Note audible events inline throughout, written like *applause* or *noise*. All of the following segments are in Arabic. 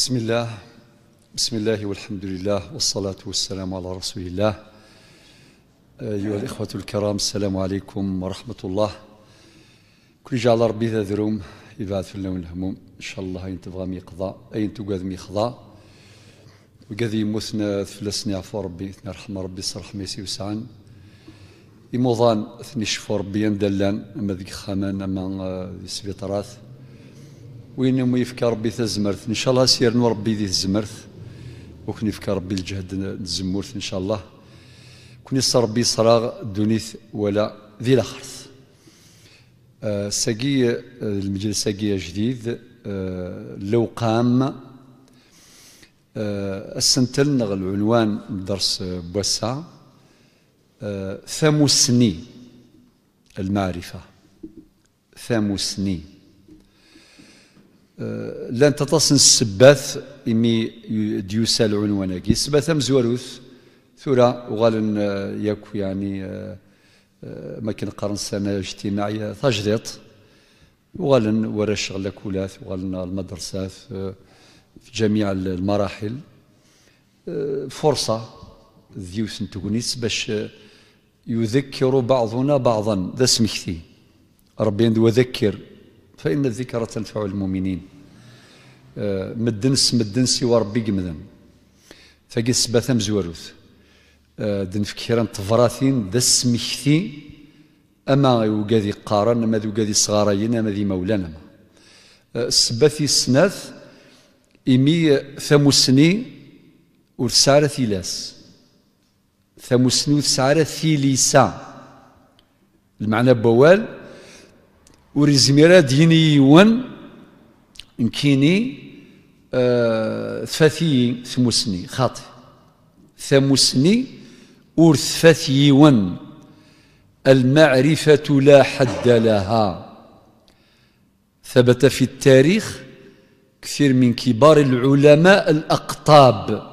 بسم الله بسم الله والحمد لله والصلاة والسلام على رسول الله أيها الإخوة الكرام السلام عليكم ورحمة الله كل جعل ربي ذا ذروم إبعاد في اللون الهموم إن شاء الله أين تبغى ميقضى أين تقاد مي خضاء مثنى يموتنا فلسني عفو ربي رحمة ربي صرح ميسي وسعن إموضان ثني شفو ربي ندلان أما ذيك خامان أما سبيطرات وين ما يفكر ربي تزمرت ان شاء الله سير ربي ذي تزمرت وكن يفكر ربي الجهد تزمرت ان شاء الله كون يصر ربي صراغ دونيث ولا ذي الاخر أه ساقي آه، المجلس ساقي جديد أه لو قام أه السنتل العنوان درس آه، ثمو سني المعرفه سني أه، لان تتصن السباث إمي ديوسا العنواناكي السباث زواروث ثورة وغالن أه، يكو يعني أه، ما قرن سنة اجتماعية تجريط وغالن ورا الشغل كولاث وغالن المدرسات في جميع المراحل فرصة ديوس تونس باش يذكر بعضنا بعضا ذا سمحتي ربي يذكر ذكر فإن الذكرى تنفع المؤمنين آه، مدنس مدنسي وربي قمدن آه، تاقي السباثة زوروث دنفك طفراثين تفراثين دس مختي أما يوقاذي قارن أما يوقاذي صغارين أما ذي مولانا ما آه، السباثي السناث إمي ثموسني ورسالة ثيلاس ثموسني ورسالة ثيليسا المعنى بوال ورزميرا ديني ون نكيني آه، ثفاثي ثموسني خاطئ ثموسني أور ثفاثي ون المعرفة لا حد لها ثبت في التاريخ كثير من كبار العلماء الأقطاب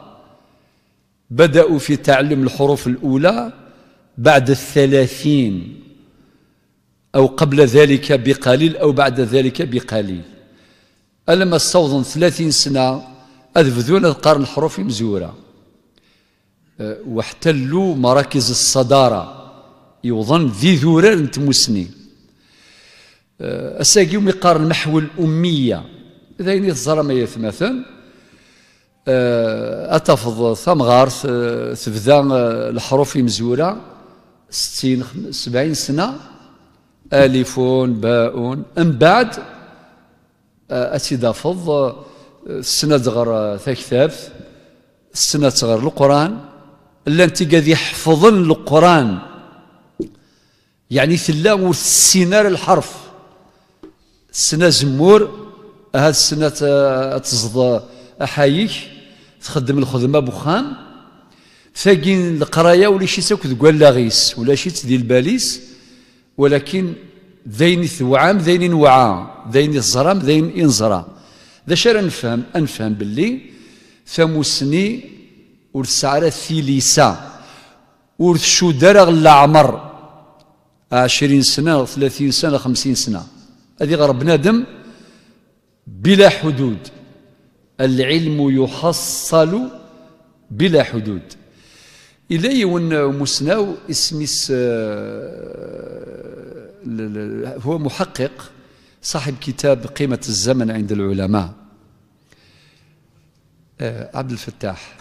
بدأوا في تعلم الحروف الأولى بعد الثلاثين أو قبل ذلك بقليل أو بعد ذلك بقليل ألما استوضن ثلاثين سنة أذفذون القرن الحروف مزورة أه، واحتلوا مراكز الصدارة يوظن ذي ذورة نتمسني أه، أساقيو مقارن محو الأمية إذا يتزرى ما يثمثن أتفض ثمغار ثفذان أه، الحروف مزورة ستين سبعين سنة ألف باء من بعد أتدافض السنة غير تكتابت السنة غير القرآن أنت تقاد حفظن القرآن يعني ثلا والسينار الحرف السنة زمور هاد السنة تصد أحايك تخدم الخدمة بخان فاقين القراية ولا شي لا غيس ولا شي تدي الباليس ولكن ذين ثوعام ذين وعاء ذين الزرام ذين انزرا ذا شر نفهم نفهم باللي ثموسني ور سعرة ثيليسا ور شدرغ العمر عشرين سنة ثلاثين سنة خمسين سنة هذه غرب بنادم بلا حدود العلم يحصل بلا حدود إلى يون مسناو اسميس هو محقق صاحب كتاب قيمة الزمن عند العلماء آه، عبد الفتاح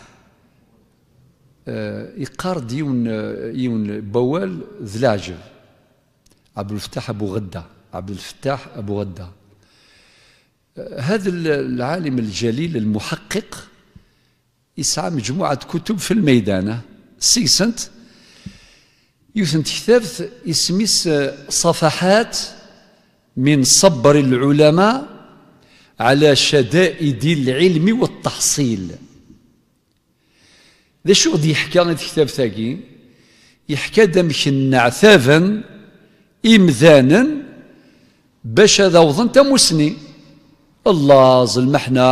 آه، يقار ديون يون بوال ذلاجل عبد الفتاح أبو غده عبد الفتاح أبو غده آه، هذا العالم الجليل المحقق يسعى مجموعة كتب في الميدانة سيسنت يوث تكتابت اسميس صفحات من صبر العلماء على شدائد العلم والتحصيل ذا شو غادي يحكى الكتاب ثاقي يحكى دمك نعثافا إمذانا باش هذا وظن مسني الله ظلم احنا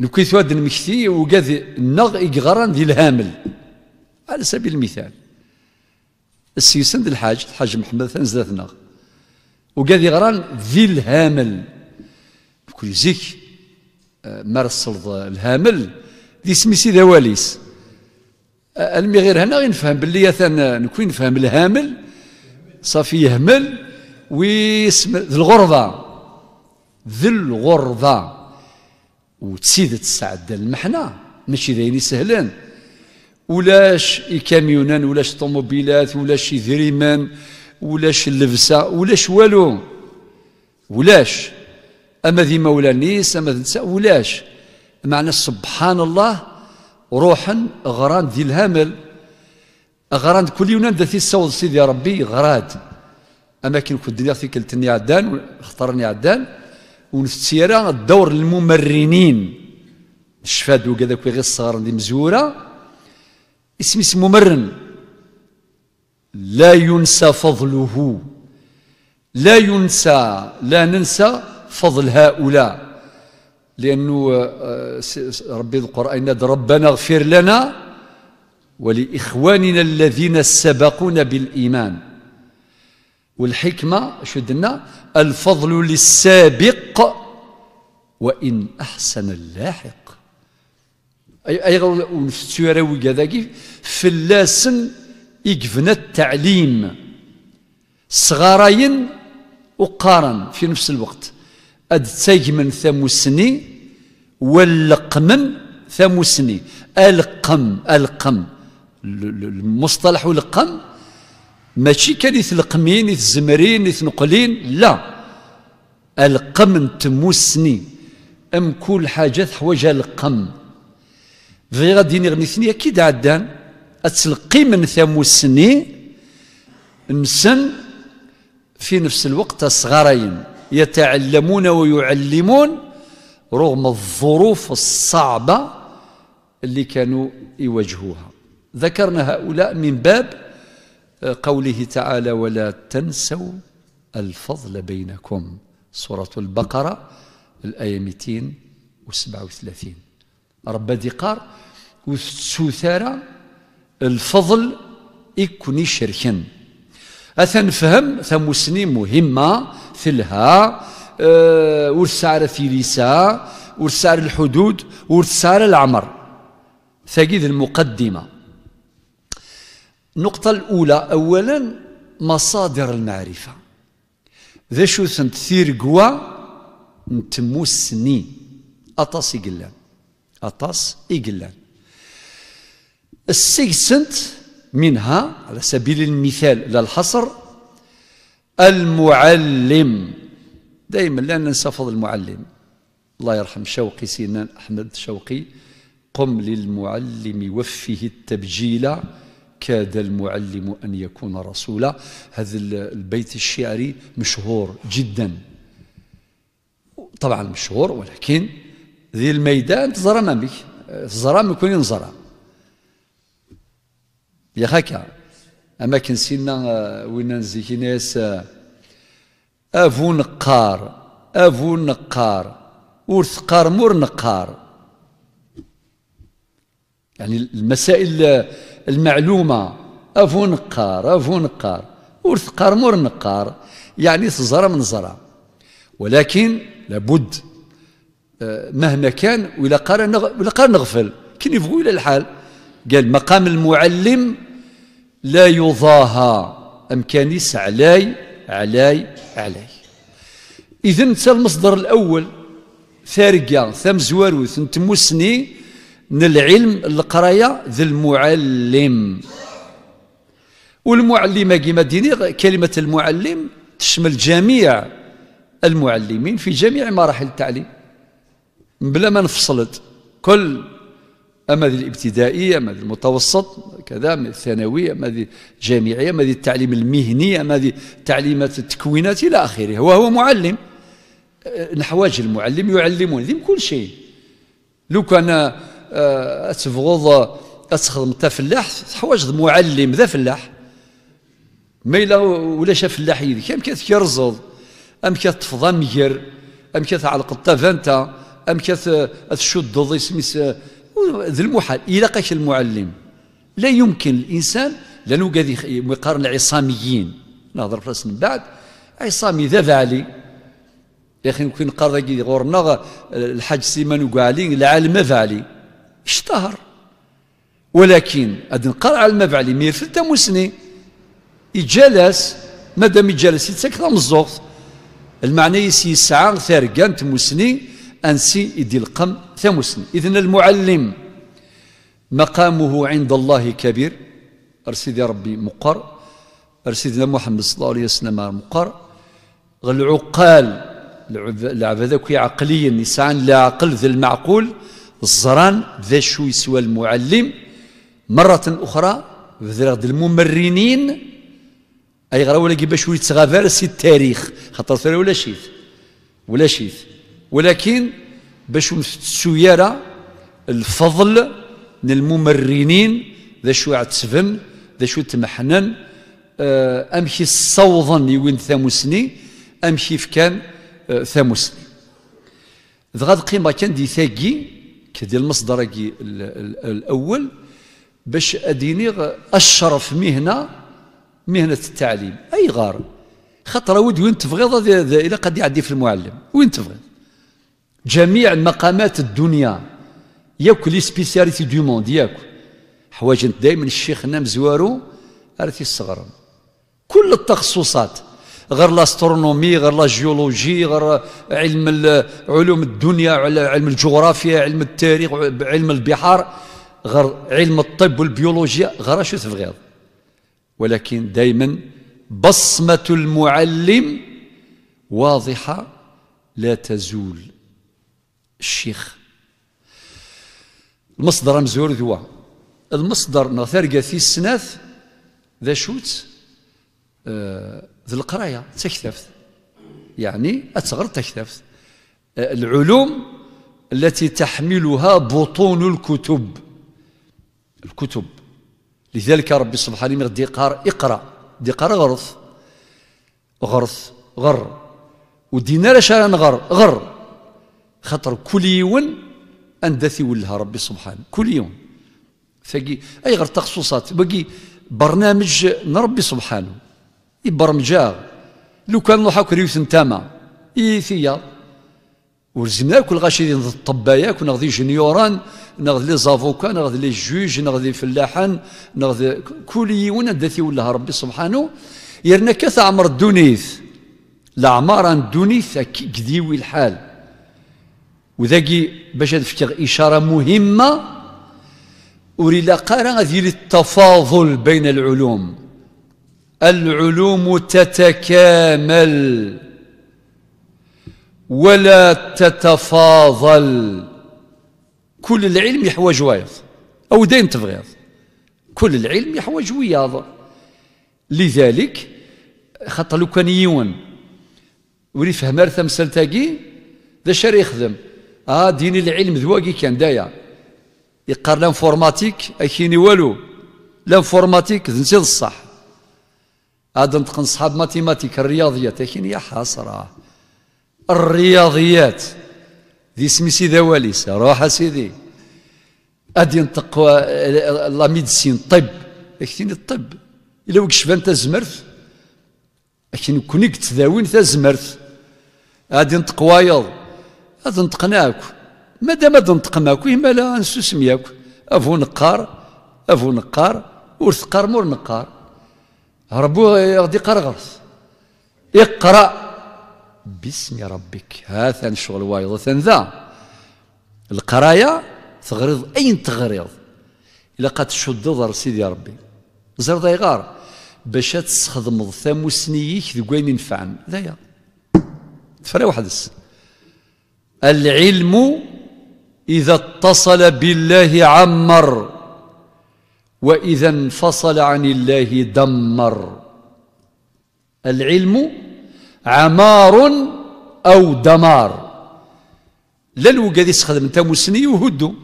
نكيث واد المكثي وقاد نغ إقغران ذي الهامل على سبيل المثال السيسن الحاج الحاج محمد تنزلتنا وقال غران ذي الهامل كل زيك آه، مارس الهامل دي اسمي ذا واليس المي آه، غير هنا نفهم باللي ثان نكون نفهم الهامل صافي يهمل ويسم ذي الغرضة ذي الغرضة وتسيد تستعد المحنة ماشي داين سهلان ولاش الكاميونان ولاش الطوموبيلات ولاش ذريمان ولاش اللبسة ولاش والو ولاش أما ذي نيس أما نساء ولاش معنى سبحان الله روحا غران ذي الهمل غران كل يونان ذاتي السوض سيدي ربي غراد أماكن كنت دنيا في كلتني عدان اختارني عدان ونفتيرا الدور الممرنين الشفاد وكذا كي غير الصغار دي مزوره اسم اسم ممرن لا ينسى فضله لا ينسى لا ننسى فضل هؤلاء لأنه آه، ربي القرآن ربنا اغفر لنا ولإخواننا الذين سبقونا بالإيمان والحكمة شدنا الفضل للسابق وإن أحسن اللاحق أيضا ونفتيرا وكذاكي فلاسن يقفنا التعليم صغارين وقارن في نفس الوقت أد تجمن ثموسني واللقمن ثموسني القم القم المصطلح القم ماشي كان يثلقمين يثزمرين يثنقلين لا القم تموسني أم كل حاجة حوجه القم بغي غادي نغني نيثني اكيد عدان اتلقي من السني نسن في نفس الوقت صغارين يتعلمون ويعلمون رغم الظروف الصعبة اللي كانوا يواجهوها ذكرنا هؤلاء من باب قوله تعالى ولا تنسوا الفضل بينكم سورة البقرة الآية 237 رب ديقار وثوثارة الفضل يكون يشركن أثن فهم ثمسني مهمة ثلها آه، ورسار في ثيليسا ورسار الحدود ورسار العمر ثقيد المقدمة النقطة الأولى أولا مصادر المعرفة ذا شو ثنت ثير قوى نتموسني أطاسي قلان أطاس إجلان السيسنت منها على سبيل المثال لا الحصر المعلم دائما لا ننسى فضل المعلم الله يرحم شوقي سنان أحمد شوقي قم للمعلم وفه التبجيل كاد المعلم أن يكون رسولا هذا البيت الشعري مشهور جدا طبعا مشهور ولكن ذي الميدان تظهر امامك الزرام يكون ينزرع يا خاكا اما كنسينا آه، وين نزيك ناس آه، افو نقار افو نقار قار مور نقار يعني المسائل آه، المعلومه افو نقار افو نقار قار مور نقار يعني تزرع من ولكن لابد مهما كان ولا قرا ولا قرا نغفل كان يفغوا الى الحال قال مقام المعلم لا يضاهى امكانيس علي علي علي اذا انت المصدر الاول ثارقة ثم زواروث مسني من العلم القراية ذي المعلم والمعلمة كما ديني كلمة المعلم تشمل جميع المعلمين في جميع مراحل التعليم بلا ما انفصلت كل أما ذي الابتدائية أما ذي المتوسط كذا أما الثانوية أما ذي الجامعية أما ذي التعليم المهني أما ذي تعليمات التكوينات إلى آخره وهو معلم آه، نحواج المعلم يعلمون ذي كل شيء لو كان آه، اتفغض اتخدم تا فلاح تحواج معلم ذا فلاح ما إلا ولا شاف فلاح يدك أم كيرزض أم كتفضى مير أم كتعلق الطافانتا الشد تشدض اسمس ذي المحال قش المعلم لا يمكن الإنسان لأنه قد يقارن العصاميين نهضر في من بعد عصامي ذا فعلي يا أخي كي قرر غورنا الحاج سيمان وقالي العالم فعلي اشتهر ولكن أد ما المفعلي مير في التموسني يجلس مادام يجلس يتسكر مزوغ المعنى يسعى ثارقان تموسني أنسي إدي القم ثمسن إذن المعلم مقامه عند الله كبير يا ربي مقر أرسيدنا محمد صلى الله عليه وسلم مقر العقال العباد ذاك عقليا نسان لا عقل ذا المعقول الزران ذا شو يسوى المعلم مرة أخرى ذا الممرنين أي غرا ولا كيفاش يتغافر سي التاريخ خاطر ولا شيث ولا شيث ولكن باش يارا الفضل من الممرنين ذا شوية عتسفن ذا شوية تمحنن آه، أمشي صوضا يوين ثاموسني أمشي فكان آه، ثاموسني ذا غاد قيمة كان دي ثاقي كدي المصدر الأول باش أديني اشرف مهنة مهنة التعليم أي غار خطرة ود وين تفغيض الى قد يعدي في المعلم وين تفغيض جميع مقامات الدنيا ياك لي سبيسياليتي دو موند ياك حوايج دائما الشيخ نام زوارو ارتي الصغر كل التخصصات غير لاسترونومي غير لا جيولوجي غير علم علوم الدنيا علم الجغرافيا علم التاريخ علم البحار غير علم الطب والبيولوجيا غير شو تبغيض ولكن دائما بصمة المعلم واضحة لا تزول الشيخ المصدر مزور هو المصدر نغثرقة في السناث ذا شوت آه ذا القراية تكتفت يعني أتغر تكتفت آه العلوم التي تحملها بطون الكتب الكتب لذلك ربي سبحانه وتعالى قار اقرا دي قار غرث غرث غر ودينا راه شارع نغر غر خطر كل يوم أندثي ولها ربي سبحانه كل يوم ثقي أي غير تخصصات باقي برنامج نربي سبحانه يبرمجا لو كان نوحا ريوث نتاما إي ثيا ولزمنا كل غاشي الطبايا كنا غادي جنيوران ناخذ لي زافوكا ناخذ لي جوج ناخذ لي فلاحان ناخذ كل يوم أندثي ولها ربي سبحانه يرنا كاس عمر الدونيث لعمارا الدونيث كديوي الحال وذاكي باش نفكر إشارة مهمة أريد قارة ديال التفاضل بين العلوم العلوم تتكامل ولا تتفاضل كل العلم يحوج وايض أو دين تفغيض كل العلم يحوج وياض لذلك خاطر لو كان يون وري فهم تمثال تاقي ذا شاري يخدم اه دين العلم ذواقي كان دايا يقار لانفورماتيك اكيني والو لانفورماتيك ذنسي الصح هذا نتقن صحاب ماتيماتيك الرياضيات اكيني يا حسرة الرياضيات ذي اسمي سيدة واليس روح سيدي ادي نطق لا ميديسين الطب اكتيني الطب الا وكشفان كونيكت اكين كونيك تداوين تازمرت ادي نطق وايض هذا نطقناك ما مادام هذا نطقناك ويما لا نسوسمي أفو نقار أفو نقار ور مور نقار ربو غادي يقار اقرأ باسم ربك هذا شغل وايض ذا القراية تغريض أين تغريض إلا قد شد ضر سيدي ربي زر غار باش تستخدم ثاموسنيك ذي وين ينفعن ذايا تفرى واحد السن العلم إذا اتصل بالله عمر وإذا انفصل عن الله دمر العلم عمار أو دمار لا الوقا اللي تخدم انت مسني وهدو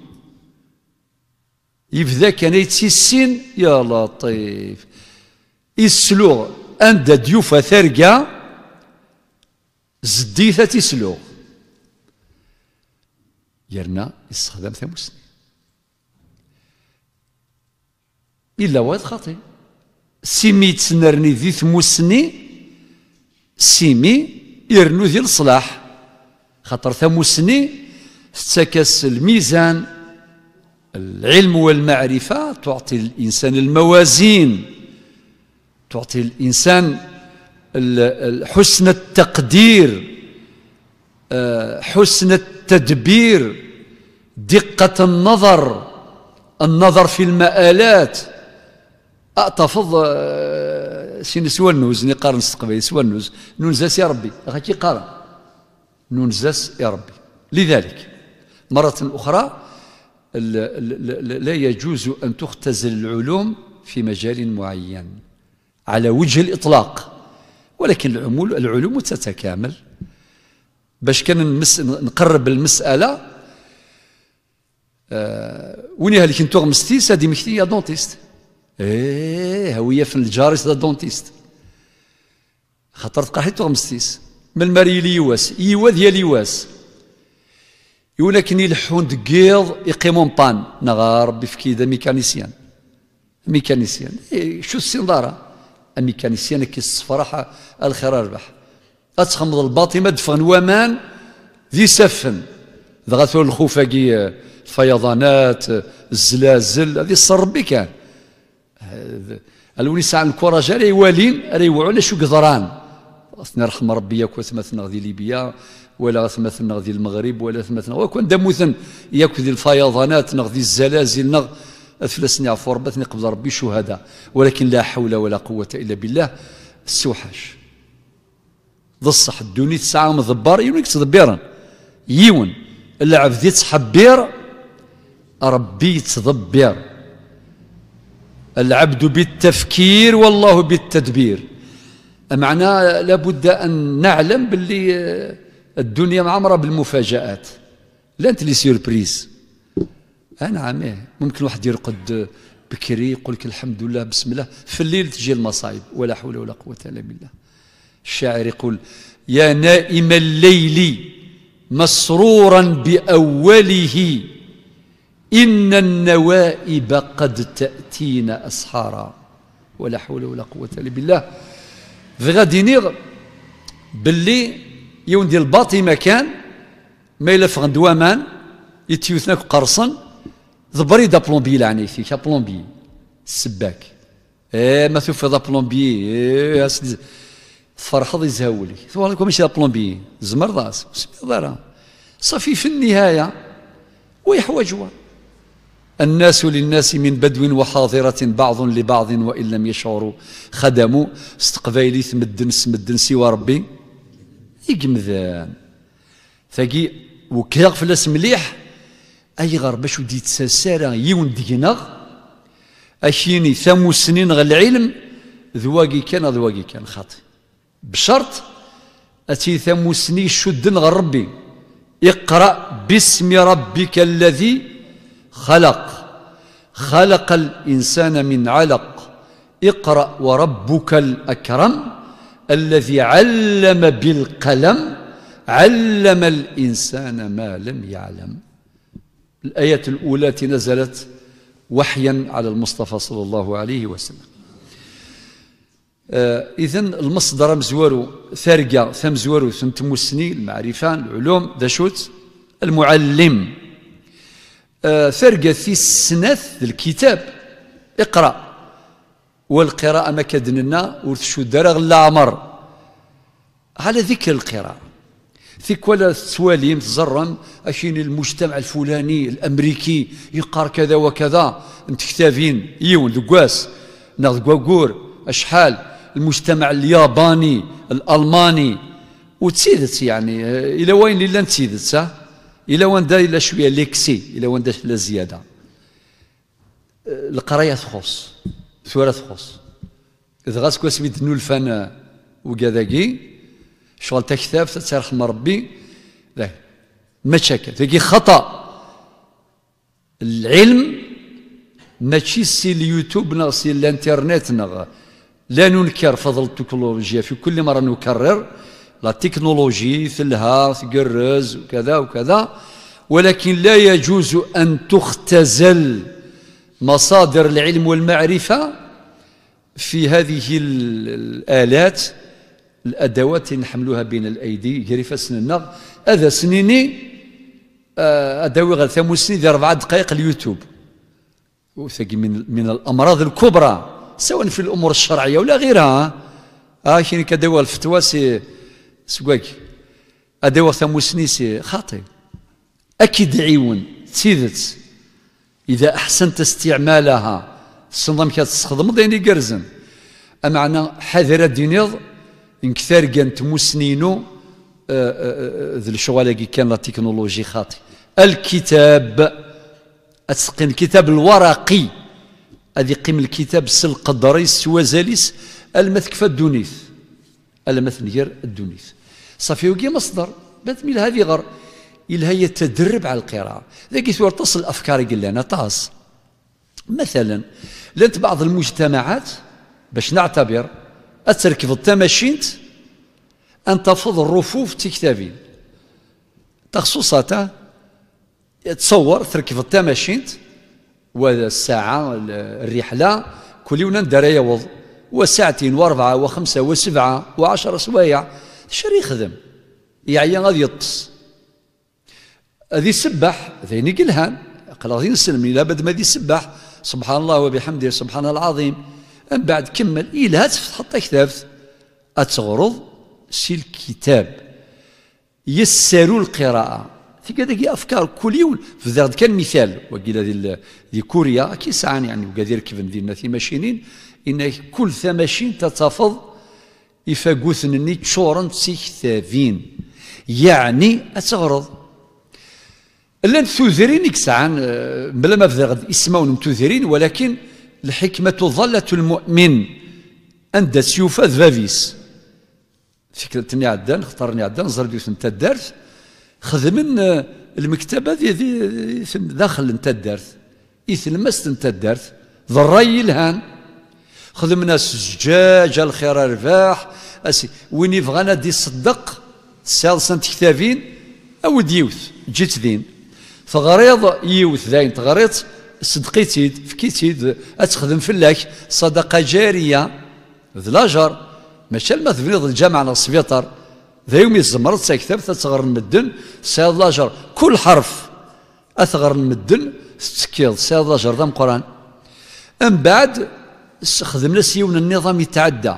يفدا كان يتسيسين يا لطيف يسلوغ عند ديوفا ثرقة زديثة تسلوغ يرنا استخدام ثموسني إلا واحد خاطي سيمي تسنرني ذي ثموسني سيمي يرنو ذي الصلاح خاطر ثموسني تتكس الميزان العلم والمعرفة تعطي الإنسان الموازين تعطي الإنسان حسن التقدير حسن التدبير دقة النظر النظر في المآلات أتفض آه، سين النوز نقارن استقبالي النوز نونزاس يا ربي غادي قارن نونزاس يا ربي لذلك مرة أخرى لا يجوز أن تختزل العلوم في مجال معين على وجه الإطلاق ولكن العلوم تتكامل باش كان نمس نقرب المساله آه وني هالك نتوغ مستيس هادي مكتي يا دونتيست ايه هويه في الجارس دا دونتيست خاطر تقاحي توغ مستيس من ماري ليواس ايوا ديال يواس ولكن كني لحون دقيض يقيمون بان نغا ربي في كيدا ميكانيسيان ميكانيسيان إيه شو السنظاره الميكانيسيان كي الصفراحه الخير ربح أتخمض الباطمة دفن ومان ذي سفن ذا غثو الخوفاقي الفيضانات الزلازل هذه الصربي كان الوني عن الكرة راه يوالين راه يوعوا على شو قدران اثنا رحم ربي ياك ثمثنا غدي ليبيا ولا ثمثنا غدي المغرب ولا ثمثنا وكون دموثن ياك ذي الفيضانات نغدي الزلازل نغ فلسني عفو ربي قبل ربي شهداء ولكن لا حول ولا قوة إلا بالله السوحاش ذا الصح الدوني تسعة مذبار يونيك تدبيرا يون اللعب ذي تحبير ربي يتدبر العبد بالتفكير والله بالتدبير معناه لابد ان نعلم باللي آه، الدنيا معمره بالمفاجات لا انت لي سيربريز آه، نعم إيه. ممكن واحد يرقد آه، بكري يقول لك الحمد لله بسم الله في الليل تجي المصايب ولا حول ولا قوه الا بالله الشاعر يقول يا نائم الليل مسرورا بأوله إن النوائب قد تأتينا أسحارا ولا حول ولا قوة إلا بالله غادي نيغ باللي يوم ديال الباطي مكان ما إلا فغن يتيوثناك قرصن ضبري دا بلومبي لعني فيك بلومبي السباك إيه ما توفي دا بلومبي إيه تفرحض يزاولي تقول لك ماشي بلومبي زمر راسك دارها صافي في النهايه ويحوجوا الناس للناس من بدو وحاضرة بعض لبعض وإن لم يشعروا خدموا استقبيلي ثمدن سمدن سوى ربي يقمذان ثقي وكيغ فلاس مليح أي غرب باش ودي تساسارا يون دينغ أشيني ثم سنين غ العلم ذواقي كان ذواقي كان خاطئ بشرط أتي ثموسني شدن غير ربي اقرأ باسم ربك الذي خلق خلق الإنسان من علق اقرأ وربك الأكرم الذي علم بالقلم علم الإنسان ما لم يعلم الآية الأولى التي نزلت وحيا على المصطفى صلى الله عليه وسلم آه، إذا المصدر مزورو ثم ثمزورو ثم تمسني المعرفة العلوم داشوت المعلم آه، ثارقة في السنث الكتاب اقرأ والقراءة ما كدننا ورثشو درغ العمر على ذكر القراءة ثيك ولا تسواليم تزرم أشين المجتمع الفلاني الأمريكي يقار كذا وكذا متكتافين يون ناخذ قوقور اشحال المجتمع الياباني الالماني وتسيدت يعني الى وين تسيدت صح الى وين دا الى شويه ليكسي الى وين دا زياده القرايه تخص ثوره تخص اذا غاسك دنو الفن وكذاكي شغل تكتاب تترحم ربي مشاكل تلاقي خطا العلم ماشي سي اليوتيوب نغ سي الانترنت نغ لا ننكر فضل التكنولوجيا في كل مرة نكرر لا تكنولوجي ثلها تقرز وكذا وكذا ولكن لا يجوز أن تختزل مصادر العلم والمعرفة في هذه الآلات الأدوات اللي نحملوها بين الأيدي جريفة سننا هذا سنيني أداوي غير ثمان سنين أربع دقائق اليوتيوب وثقي من, من الأمراض الكبرى سواء في الامور الشرعيه ولا غيرها اه كاين كدوا الفتوى سي سكواك ادوا ثموسني سي خاطئ اكيد عيون تيدت اذا احسنت استعمالها الصنظام كتستخدم يعني كرزن اما عنا حذر دينيض كثار كان تموسنينو آه، آه، آه، ذي الشغل كان لا تكنولوجي خاطئ الكتاب اتسقين الكتاب الورقي هذه قيم الكتاب سل قدريس وزاليس المث الدونيس الدونيث الدونيس صافي وكي مصدر بنت هذه غر إلا هي تدرب على القراءة ذاك يثور تصل الأفكار لنا طاس مثلا لنت بعض المجتمعات باش نعتبر أتركب التماشينت أن تفض الرفوف تكتابين تخصصات تصور تركب التماشينت والساعة الرحلة كل يوم ندار يوض وساعتين واربعة وخمسة وسبعة وعشرة سوايع شري يخدم يعيا غادي يطس هذه سبح ذيني قلهان قال غادي نسلم الى بد ما يسبح سبحان الله وبحمده سبحان العظيم من بعد كمل الى حتى كتاب اتغرض سي الكتاب يسر القراءه تيكاداكي افكار كوليول فدرد كان مثال وكيلا ديال دي كوريا كي ساعان يعني وكادير كيف ندير في ماشينين ان كل ثماشين تتفض يفاقوثنني تشورن ثافين يعني اتغرض لان تذرين ساعان آه، بلا ما فدرد يسمون تذرين ولكن الحكمة ظلة المؤمن عند سيوفا ذبابيس فكرتني عدان خطرني عدان زرديوس انت الدرس خدمن المكتبه ذي ذي داخل انت الدرس الدارت مست انت الدرس ضري الهان خدمنا الزجاج الخير رباح أسي وين يبغانا دي صدق سالسة كتابين أو ديوث جيت دين تغريض يوث ذاين تغريض صدقيتيد فكيتيد أتخدم فلاك صدقة جارية ذلاجر ماشي ما تبنيض الجامعة على السبيطار ذا يوم يتزمرت ساكتب تتغر المدن سيد لاجر كل حرف أثغر المدن ستكيل سيد لاجر ذا مقران من بعد استخدم سيون النظام يتعدى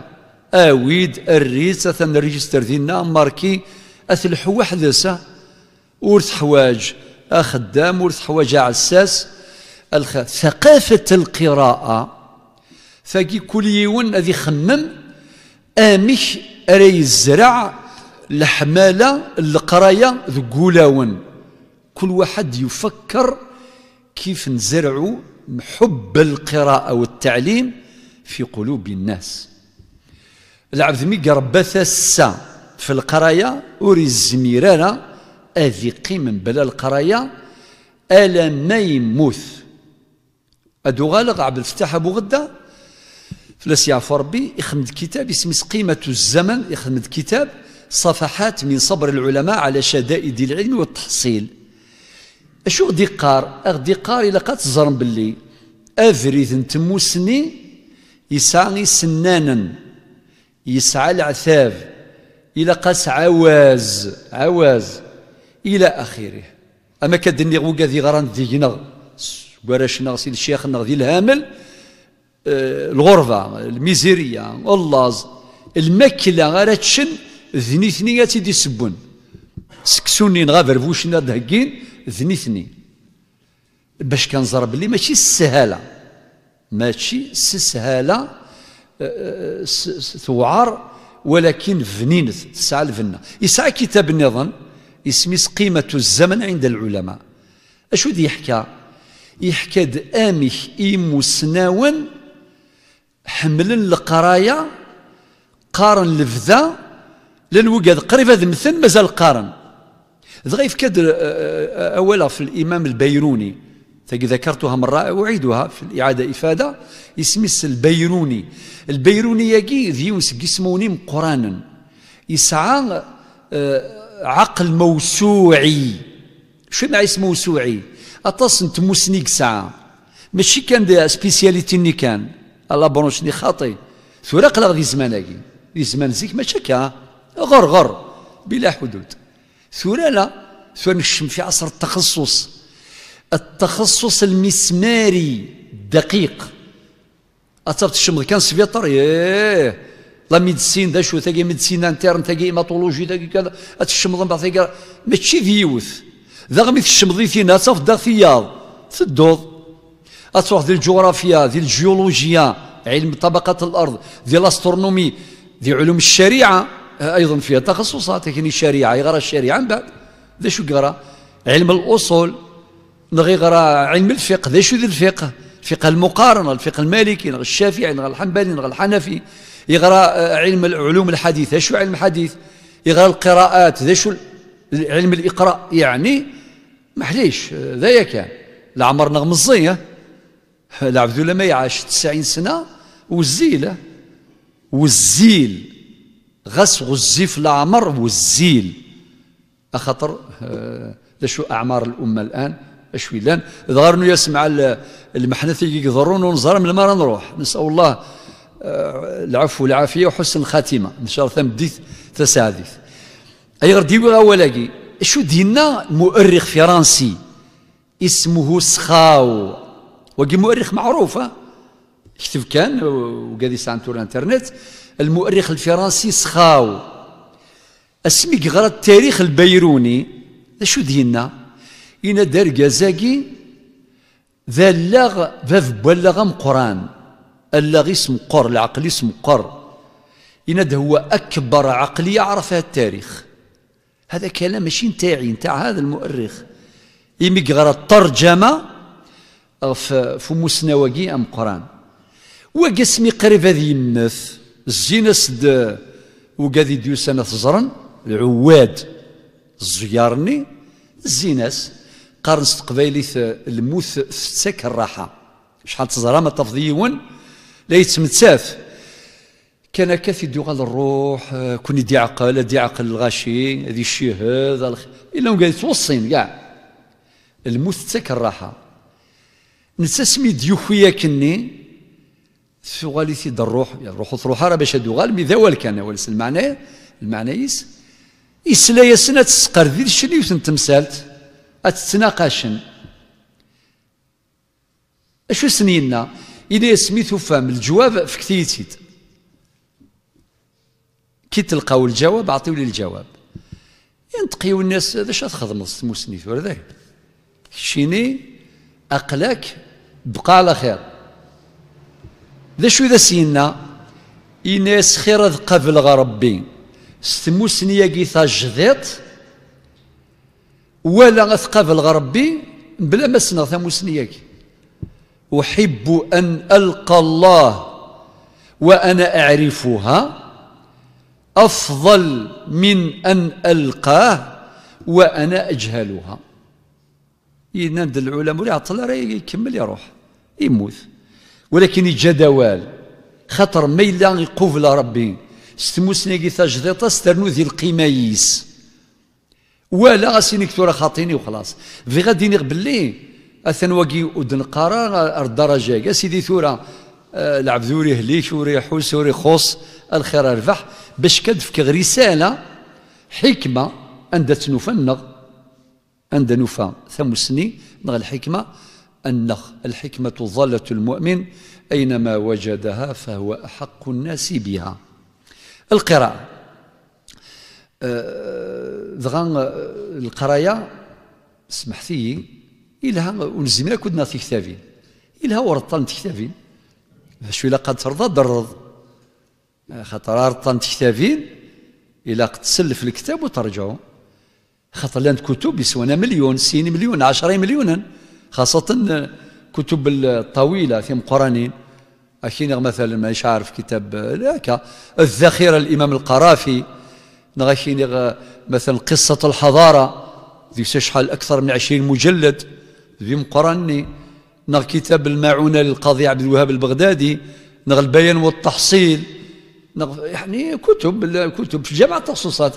اويد الريس اثن الريجستر ذينا ماركي اث الحوا حدثه ورث تحواج اخدام ورث حواج عساس الخ... ثقافة القراءة فكي كل يون أذي خمم أمش اري الزرع الحماله القرايه ذقولاون كل واحد يفكر كيف نزرعوا حب القراءه والتعليم في قلوب الناس العبد ميقى ربث السا في القرايه اوري الزميرانه اذي قيم بلا القرايه الا ما يموث ادو غالق عبد الفتاح ابو غدا فلس يعفو ربي يخمد كتاب اسمه قيمه الزمن يخمد كتاب صفحات من صبر العلماء على شدائد العلم والتحصيل اشو غدي قار غدي قار الى قات تزرم باللي افريث تموسني يسعى سنانا يسعى العثاب الى قاس عواز عواز الى اخره اما كدني غوكا ذي غران غنغ وراشنا سيد الشيخنا ذي الهامل آه، الغرفه الميزيريه والله الماكله غير تشن ذنيثني اتي دي سبون سكسوني نغافر فوشنا دهكين ذنيثني باش كنزر بلي ماشي السهاله ماشي السهاله ثوعر ولكن فنين تسعى الفنة يسعى كتاب النظام اسميس قيمة الزمن عند العلماء أشو دي يحكى يحكى دآمه إيمو سناون حمل القرايا قارن الفذا للوقاد قريب هذا مثل مازال قارن ضغيف كاد أولا في الإمام البيروني ذكرتها مرة أعيدها في الإعادة إفادة اسمس البيروني البيروني يجي ذيوس قسموني قرانا يسعى عقل موسوعي شو معنى اسم موسوعي أتصن موسني ساعة ماشي كان دي سبيسياليتي ني كان الله برونشني خاطي ثورة قلق ذي زمان زمان زيك ماشي كا غرغر بلا حدود ثورة لا ثورة في عصر التخصص التخصص المسماري الدقيق أصبت الشمغ كان سبيطر ايه لا ميدسين داشو شو تاقي ميدسين انترن تاقي ايماتولوجي تاقي كذا اتشمض من بعد تاقي ماشي ذيوث ذا غمي تشمضي فينا تصف دا في تدوض اتروح ذي الجغرافيا ذي الجيولوجيا علم طبقة الارض ذي الاسترونومي ذي علوم الشريعه أيضا فيها تخصصات لكن يعني الشريعة يقرأ الشريعة من بعد ذا شو يقرأ علم الأصول نغي يقرأ علم الفقه ذا شو ذي الفقه الفقه المقارنة الفقه المالكي نغ الشافعي نغ الحنبلي نغ الحنفي يقرأ آه، علم العلوم الحديث ذا شو علم الحديث يقرأ القراءات ذا شو علم الإقراء يعني محليش آه، ذايا كان العمر نغ لعبد الله ما يعاش 90 سنة وزيله وزيل غسغ الزيف العمر والزيل أخطر لشو آه، أعمار الأمة الآن أشوي الآن ظهر أنه يسمع المحنثي يقدرون ونظر من المرة نروح نسأل الله آه، العفو والعافية وحسن الخاتمة إن شاء الله تمديت تساديث أي ديوغا ولاقي شو دينا مؤرخ فرنسي اسمه سخاو وقي مؤرخ معروف كتب كان وقادي سانتور الانترنت المؤرخ الفرنسي سخاو اسمي غرا التاريخ البيروني شو دينا إنا دار كازاكي ذا اللاغ فاف بلغم قران اللاغ اسم قر العقل اسم قر إن هو أكبر عقلية عرفها التاريخ هذا كلام ماشي نتاعي نتاع هذا المؤرخ إيمي غير الترجمة أه، في مسنوكي أم قران وقسمي قريب هذه يمث الزينة سد وقادي ديوسانا زرن العواد الزيارني الزيناس قارن قبايلي الموث تساك الراحة شحال تزرى ما تفضيون لا يتمتاف كان كاثي دوغال الروح كوني دي عقل دي عقل الغاشي هذي الشي هذا الخ... الا قاعد توصين كاع الموث تساك الراحة نسى سمي ديوخيا كني غالي سيد الروح الروح تروحها راه باش هادو مي ذا كان ولس المعنى المعنى يس يسلا يسنا تسقر ذي وسن تمسالت اتتناقشن اشو سنينا إذا سميتو فهم الجواب في كتيتيت كي تلقاو الجواب عطيو لي الجواب ينتقيو الناس هذا اش تخدم سمو سنيت ولا ذاك شيني أقلك بقى على خير ذا شو ذا سينا إناس خير قبل غربي ستموسني ياقي تجذيط ولا أثقبل غربي بلا ما سنا ثموسني أحب أن ألقى الله وأنا أعرفها أفضل من أن ألقاه وأنا أجهلها إذن العلماء يعطل راه يكمل يروح يموت ولكن الجدوال خطر ما إلا يقوف ربي ستموسني تجديطة سترنو ذي القمايس ولا غاسيني كثر خاطيني وخلاص في غادي نيغ باللي اثن واقي ودن قرار الدرجه يا سيدي تورا آه العبد وري هليش حوس وري خوص الخير ربح باش كدفك رساله حكمه عند تنوفا نغ عند نوفا ثمسني نغ الحكمه النخ الحكمة ظلة المؤمن أينما وجدها فهو أحق الناس بها القراءة آه، دغان آه، القراية سمحتي إلها ونزمنا كدنا في كتابي إلها ورطان تكتابي شو إلا قد ترضى درض خاطر ارطان تكتابي إلا قد تسلف الكتاب وترجعو خاطر لان كتب يسوانا مليون سين مليون عشرين مليونا خاصة كتب الطويلة في قرانين أشين مثلا ما عارف كتاب هكا الذخيرة الإمام القرافي نغشين مثلا قصة الحضارة ذي شحال أكثر من عشرين مجلد ذي مقرني نغ كتاب الماعونة للقاضي عبد الوهاب البغدادي نغ البيان والتحصيل نغ يعني كتب كتب في جامعة التخصصات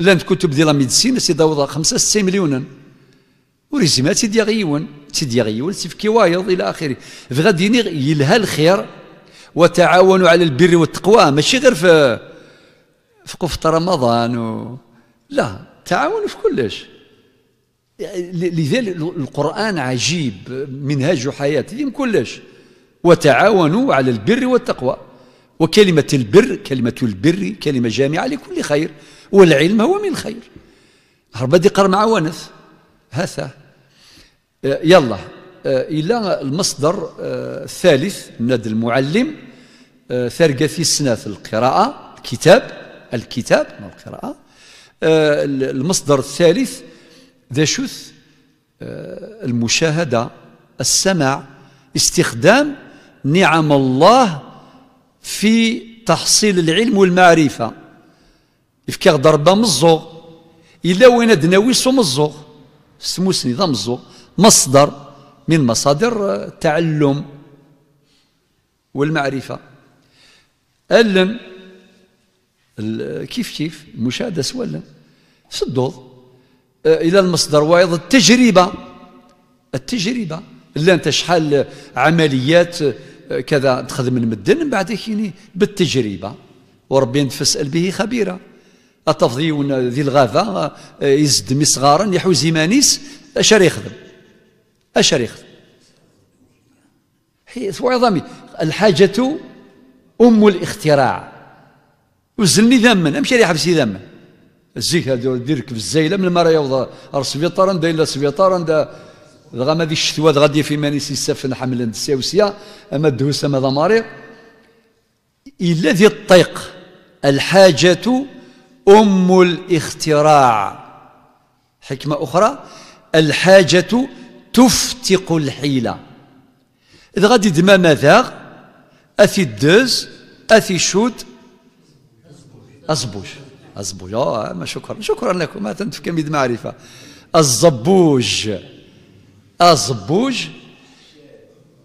لان كتب ديال لا ميديسين سي داوضها 65 مليونا ور يزيما غيون يون غيون سيف تيفكي وايض الى اخره فغادي يلها الخير وتعاونوا على البر والتقوى ماشي غير في في قفط رمضان و... لا تعاونوا في كلش لذلك القرآن عجيب منهاج حياتهم كلش وتعاونوا على البر والتقوى وكلمة البر كلمة البر كلمة جامعة لكل خير والعلم هو من الخير هربا دي قرمع ونث هسه آه، يلا آه، الى المصدر آه، الثالث ند المعلم ثرقة في السناث القراءة الكتاب الكتاب ما القراءة المصدر الثالث ذا شث المشاهدة السمع استخدام نعم الله في تحصيل العلم والمعرفة يفكر ضربة مزوغ إلا وين دناويس ومزوغ السموسني ضمزه مصدر من مصادر التعلم والمعرفة ألم كيف كيف المشاهدة سوالا سدوض إلى المصدر وأيضا التجربة التجربة لا أنت شحال عمليات كذا تخدم المدن بعد كيني بالتجربة وربي تفسأل به خبيرا التفضيون ذي الغابة آه، يزد مصغارا يحوز مانيس أشاري يخدم اش يخدم حيث وعظمي الحاجة أم الاختراع وزلني ذما أمشي يحبسي ذما الزيك هذا ديرك في الزايلة من المرة يوضع السبيطار دا إلا دا ذغا ما ذي الشتوى غادي في مانيس يسفن حمل عند السياوسية أما الدهوسة ماذا ذا إلا ذي الطيق الحاجة أم الاختراع حكمة أخرى الحاجة تفتق الحيلة إذا غادي دما مذاق أثي الدز أثي شوت أزبوج أزبوج آه ما شكرا شكرا لكم ما تنتفك ميد معرفة الزبوج الزبوج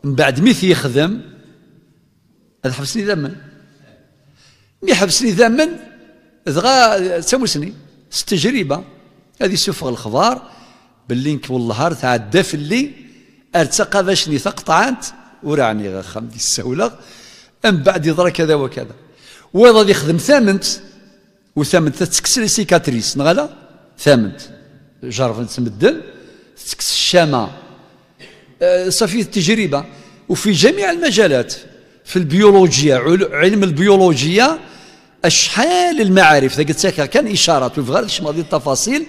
من بعد ميث يخدم هذا حبسني ذمن مي حبسني ذمن دغا سوسني استجربة هذه سفغ الخضار باللينك والنهار تاع الدف اللي ارتقى باشني ثقطعانت ورعني غا خمدي السولغ من بعد يضرى كذا وكذا ويضا يخدم ثامنت وثامنت تتكسر سيكاتريس نغالا ثامنت جرف تمدل تكس الشامه صافي التجربه وفي جميع المجالات في البيولوجيا علم البيولوجيا أشحال المعارف ذاك الساكر كان إشارات وفي غير غاديش التفاصيل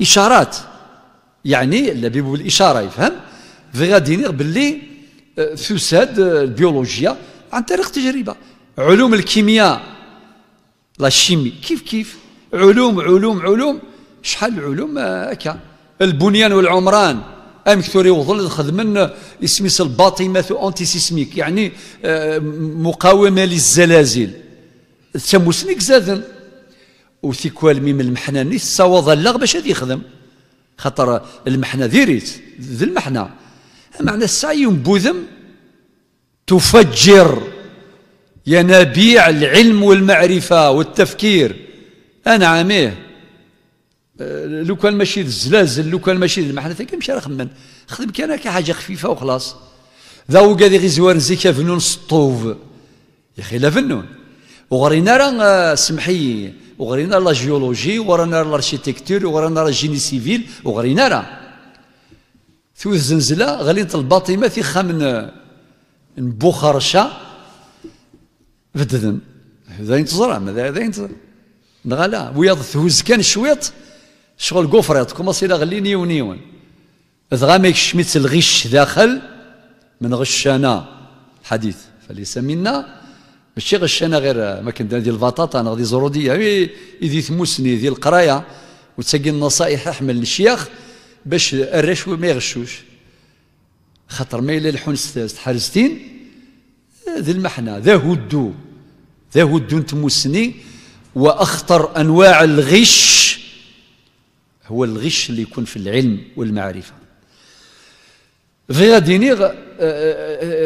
إشارات يعني اللبيب بالإشارة يفهم في غادي باللي آه، فساد آه، البيولوجيا عن طريق تجربة علوم الكيمياء لا شيمي كيف كيف علوم علوم علوم شحال العلوم آه، هكا البنيان والعمران ام كثوري وظل خدمن اسميس الباطمه انتي سيسميك يعني مقاومه للزلازل تموسنك زادن وثيكوال ميم المحنة نيس تصاوض الله باش هذي يخدم خاطر المحنة ديريت ذي المحنة معنى السعي بوذم تفجر ينابيع العلم والمعرفة والتفكير أنا عاميه لو كان ماشي الزلازل لو كان ماشي المحنة كنمشي راه خمن خدم كان كحاجة خفيفة وخلاص ذا وقال غي زوار زيكا فنون سطوف يا خي لا فنون وغرينا راه سمحي وغرينا لا جيولوجي ورانا لارشيتكتور ورانا لا جيني سيفيل وغرينا راه ثو الزنزلة غليت الباطمة في خامن آه، بوخرشا بددن هذا ينتظر هذا هذا ينتظر نغالا وياض ثوز كان شويط شغل قفريط كما صير غلي ونيون ذغا ما يكشمت الغش داخل من غشانا حديث فليس منا ماشي غش انا غير آه، ما كندير ديال البطاطا انا غادي زروديه يدي ثموسني ديال القرايه وتسقي النصائح احمل للشيخ باش الرشوه ما يغشوش خاطر ما الى الحون حارستين آه، ذي المحنه ذا هدو ذا هدو تموسني واخطر انواع الغش هو الغش اللي يكون في العلم والمعرفه غير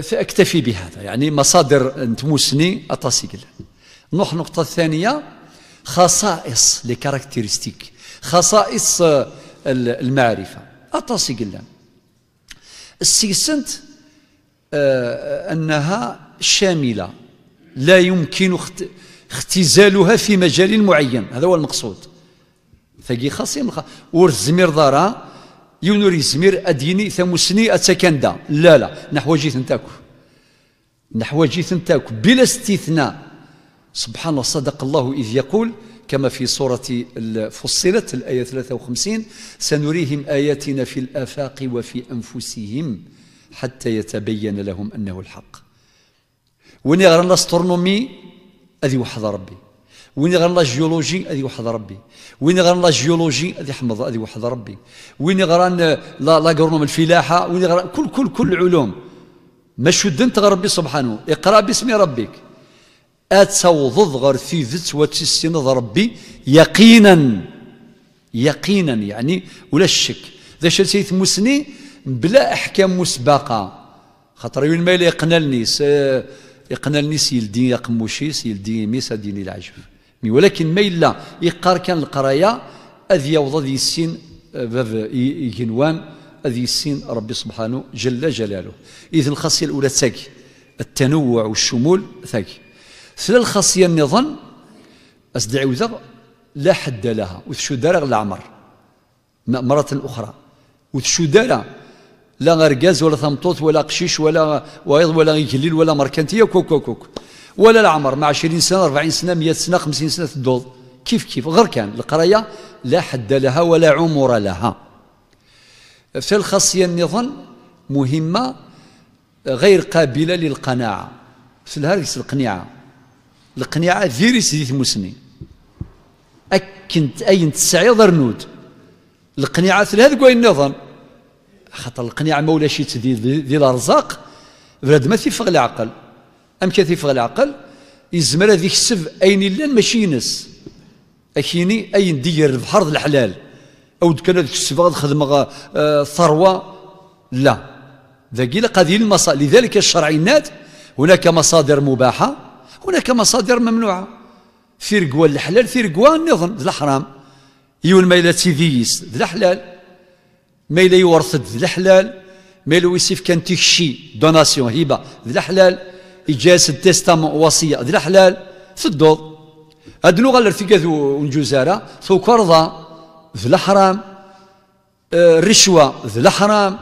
سأكتفي بهذا يعني مصادر نتموسني أتاسيكل نروح النقطة الثانية خصائص لي كاركتيرستيك خصائص المعرفة أتاسيكل السيسنت أنها شاملة لا يمكن اختزالها في مجال معين هذا هو المقصود ثقي خاصي ورزمير زمير يون ريزمير اديني ثمسني اتكندا لا لا نحوجيت نحو نحوجيت نتاك بلا استثناء سبحان الله صدق الله اذ يقول كما في سورة فصلت الآية 53 سنريهم آياتنا في الآفاق وفي أنفسهم حتى يتبين لهم أنه الحق وني غرنا الأسترونومي أذي وحده ربي وين غنلا جيولوجي هذه وحد ربي وين غنلا جيولوجي هذه حمض هذه وحد ربي وين غران لاغرونوم الفلاحه وين غران كل كل كل العلوم ما شدنت غير ربي سبحانه اقرا باسم ربك اتوضض غير في ذت وتستنض ربي يقينا يقينا يعني ولا الشك ذا شرسيت مسني بلا احكام مسبقه خاطر يوين ما يقنلني يقنلني سيلدي يقموشي سيلدي ميسا ديني العجب ولكن ما إلا يقار كان القراية أذ يوضا ذي السين آه، باب يجنوان أذ يسين ربي سبحانه جل جلاله إذا الخاصية الأولى تاكي التنوع والشمول تاكي ثلاث الخاصية النظام أصدعوذة لا حد لها وثشو دار العمر مرة أخرى وثشو دار لا غرقاز ولا ثمطوط ولا قشيش ولا وايض ولا غيكليل ولا مركنتية كوك كوك كوك ولا العمر مع 20 سنه 40 سنه 100 سنه 50 سنه تدوض كيف كيف غير كان القرايه لا حد لها ولا عمر لها في الخاصيه النظام مهمه غير قابله للقناعه سلهركس القنيعه القنيعه ذيري سيدي ثمسني اكنت اين تسعي ضرنود القنيعه ثلاث كوين النظام خاطر القنيعه شي تدي ذي الارزاق بلاد ما تيفغ العقل أم كثيف العقل يزمر هذا السف أين لان ماشي ينس أكيني أين دير بحرض الحلال أو كان السف غاد خدم آه، ثروة لا ذاكي قضية المصادر لذلك الشرعيات هناك مصادر مباحة هناك مصادر ممنوعة رقوة الحلال رقوة النظم ذا الحرام يقول ما إلا تيديس ذا الحلال ما إلا يورث ذا الحلال ما إلا ويسيف كان تكشي دوناسيون هبة ذا الحلال إجاز التستام وصية هذه الحلال في الدوض هاد نوغا الارتكاز ونجوزارة ثوكرضة ذي الحرام آه، الرشوة ذي الحرام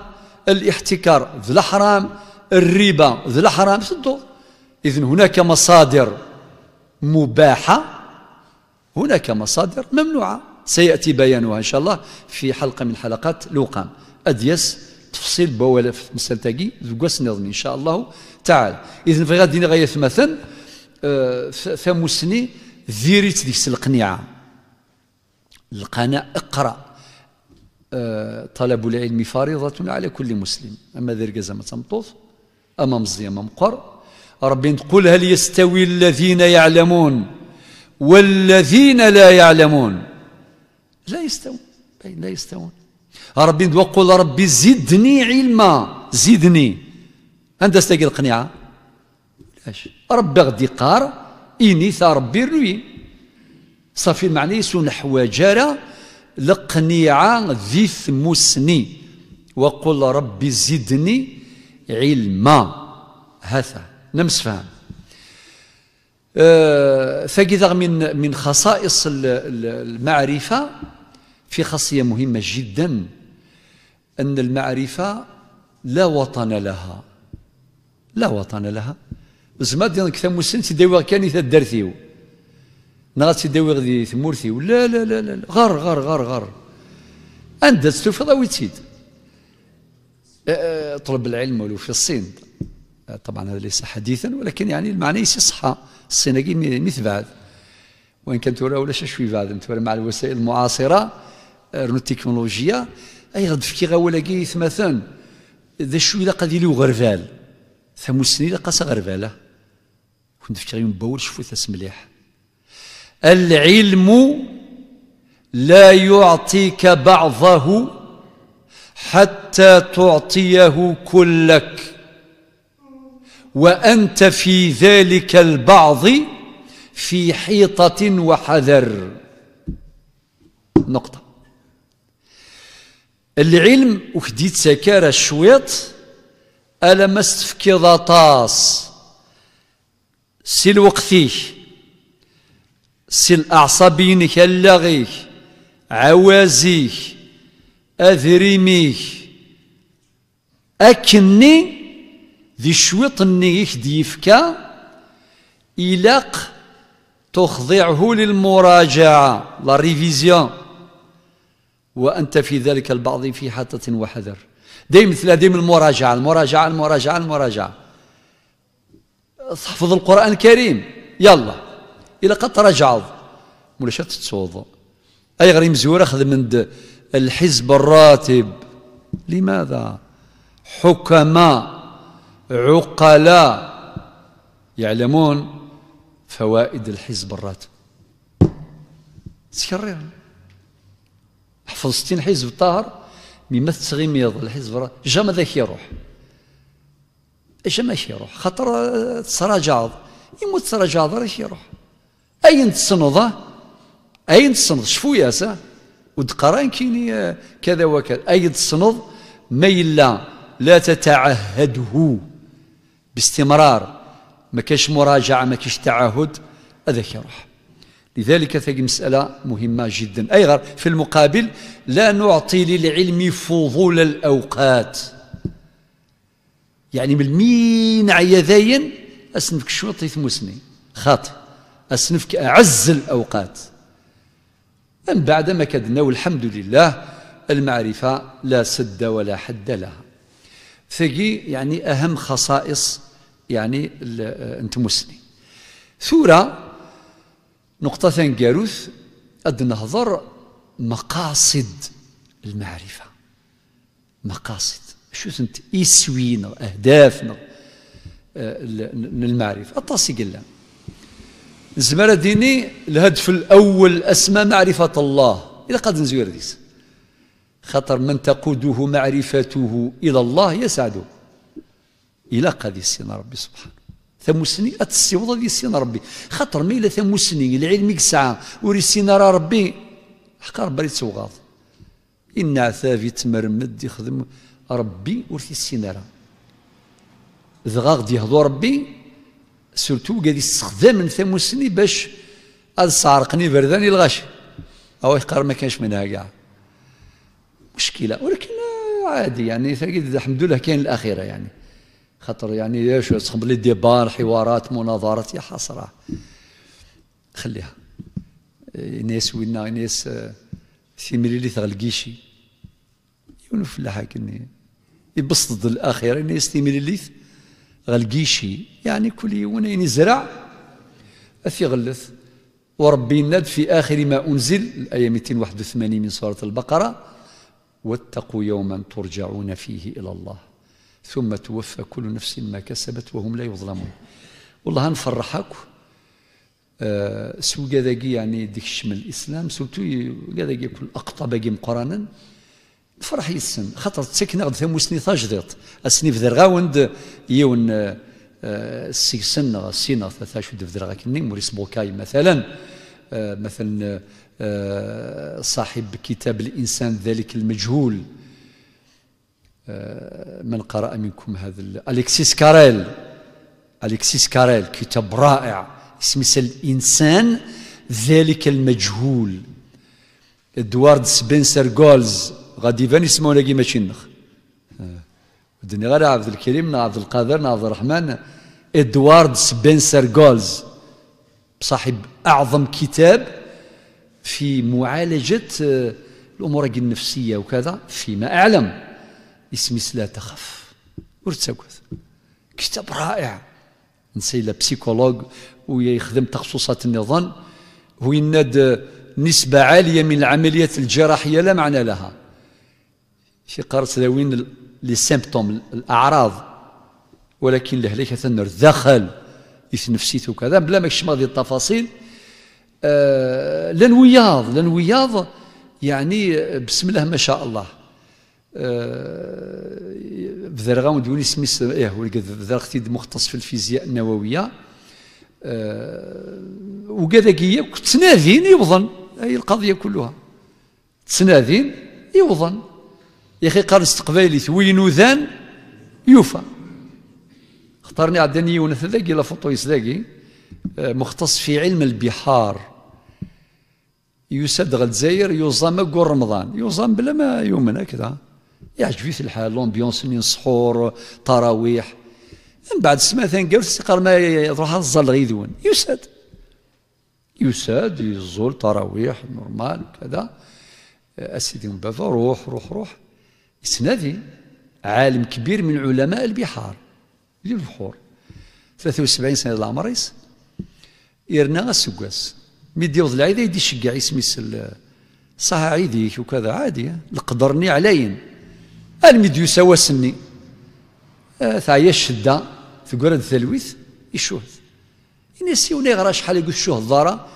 الاحتكار ذي الحرام الربا ذي الحرام في الدوض إذن هناك مصادر مباحة هناك مصادر ممنوعة سيأتي بيانها إن شاء الله في حلقة من حلقات لوقام أديس تفصيل بوالف مسلتاقي ذو إن شاء الله تعال اذا غادي غاية مثلا آه، فمسني ذيريت ديك القنيعه القناع اقرا آه، طلب العلم فريضة على كل مسلم أما ذرق زعما تمطوط أما مزي أما مقر ربي تقول هل يستوي الذين يعلمون والذين لا يعلمون لا يستوون لا يستوون ربي وقل ربي زدني علما زدني هندسه تلقى القنيعة علاش ربي غدي قار إني ربي روين صافي معني سون حواجارة لقنيعه ذي ثمسني وقل ربي زدني علما هذا نمسفهم أه فكذا من من خصائص المعرفة في خاصية مهمة جدا أن المعرفة لا وطن لها لا وطن لها زعما ديالك تمسن تداوي كان تدرتيو نغا تداوي غدي ثمورثي لا لا لا لا غر غر غر غر عند تستوفض ويتيد أه، أه، طلب العلم ولو في الصين أه، طبعا هذا ليس حديثا ولكن يعني المعنى يصحى الصين مثل بعد وان كانت ولا ولا شوي بعد مع الوسائل المعاصره رنو التكنولوجيا اي غد فكي غاولا كي مثلا ذا شوي لا قد يلي وغرفال ثموسني ilaq غربالة كنت في yembawel بول as مليح العلم لا يعطيك بعضه حتى تعطيه كلك وأنت في ذلك البعض في حيطة وحذر نقطة العلم وخديت سكارة شويط ألا ما استفكي طاس سي الوقتيك سي الأعصابين كاللغيك عوازيك أذريميك أكني ذي شويط نيك ديفكا إلاق تخضعه للمراجعة لا ريفيزيون وأنت في ذلك البعض في حاطة وحذر دايما مثلها ديم المراجعه المراجعه المراجعه المراجعه تحفظ القران الكريم يلا الى قد تراجعض ولا شات تصوض اي غريم مزور اخذ من الحزب الراتب لماذا حكماء عقلاء يعلمون فوائد الحزب الراتب تكرر حفظ 60 حزب طاهر مي تغيميض الحزب راه جا ماذا كيروح جا ما كيروح خاطر تسراجعض آه، يموت تسراجعض راه كيروح اين تسنضه اين تسنض شفو ياسا ودقران كيني آه، كذا وكذا اين تسنض ما الا لا تتعهده باستمرار ما كاش مراجعه ما كاش تعهد هذا كيروح لذلك هذه مسألة مهمة جدا غير في المقابل لا نعطي للعلم فضول الأوقات يعني من مين عيذين أسنفك شو ثموسني خاطئ أسنفك أعز الأوقات من بعد ما كدنا والحمد لله المعرفة لا سد ولا حد لها ثقي يعني أهم خصائص يعني أنت مسلم ثورة نقطة ثانكاروث أد نهضر مقاصد المعرفة مقاصد شو ثنت إسوينا أهدافنا آه، للمعرفة أطاسي قلنا نزمر ديني الهدف الأول أسمى معرفة الله إلى قد نزور ديس خطر من تقوده معرفته إلى الله يسعده إلى قد السنة ربي سبحانه ثموسني أتسيوض اللي سينا ربي خاطر ميلا إلا العلم يسعى وري راه ربي حقا ربي يتسوغاض إن عثاف يتمرمد يخدم ربي ورثي تيسين راه دغا يهضو ربي سورتو قاد يستخدم ثموسني باش هذا سارقني برداني الغش أو يقرا ما كانش منها كاع مشكلة ولكن عادي يعني الحمد لله كاين الأخيرة يعني خاطر يعني ايش تقبل دي حوارات مناظرات يا حسره خليها ناس وينا ناس سي آه، اللي تغلقيشي يونف لها كني يبسط الاخير يعني ناس ثمري مليليث غلقيشي يعني كل يوم يزرع في غلث وربي ند في آخر ما أنزل الآية 281 من سورة البقرة واتقوا يوما ترجعون فيه إلى الله ثم توفى كل نفس ما كسبت وهم لا يظلمون والله نفرحك آه، سو قذاقي يعني ديك الشمل الاسلام سوتو قذاقي كل اقطبقي قرانا فرح يسن خاطر تسكن غد ثموسني تجديط اسني في درغاوند يون سيسن آه، السيسن سينا ثلاثة شو دفدرغا موريس بوكاي مثلا آه، مثلا صاحب كتاب الانسان ذلك المجهول آه، من قرأ منكم هذا أليكسيس كاريل أليكسيس كاريل كتاب رائع اسمه الإنسان ذلك المجهول ادوارد سبنسر جولز غادي فان اسمه لقي ماشي نخ الدنيا آه، غير عبد الكريم عبد القادر عبد الرحمن ادوارد سبنسر جولز صاحب اعظم كتاب في معالجه آه، الامور النفسيه وكذا فيما اعلم اسمس لا تخف ورتسكوت كتاب رائع نسي لا بسيكولوج ويخدم تخصصات النظام ويناد نسبة عالية من العمليات الجراحية لا معنى لها في قرص لوين لي سيمبتوم الأعراض ولكن لهلكة ثنر دخل نفسيته وكذا بلا ماكش ماضي التفاصيل آه لنوياض لنوياض يعني بسم الله ما شاء الله بذرغا آه، ودولي سميس ايه تيد مختص في الفيزياء النوويه آه، وكذاكيا تنادين يوضن هي القضيه كلها تنادين يوضن يا اخي قال استقبالي وينو ذان يوفى اختارني عدني يونس ذاكي فوتو ذاكي آه، مختص في علم البحار يسد غلزاير يوزام رمضان يوزام بلا ما يؤمن هكذا يعجب في الحال لومبيونس من صحور تراويح من بعد سماثان قال استقر ما يروح الزل غيدون يساد يساد يزول تراويح نورمال كذا اسيدي من روح روح روح السنادي عالم كبير من علماء البحار ديال البحور 73 سنه العمريس يرنا السكاس مي ديوض العيده يدي شقع يسميس صح عيديك وكذا عادي القدرني علين المد يساوى سني ثايا الشدة في قرد ثلويت يشوه إنس يوني غرا شحال يقول شوه الضارة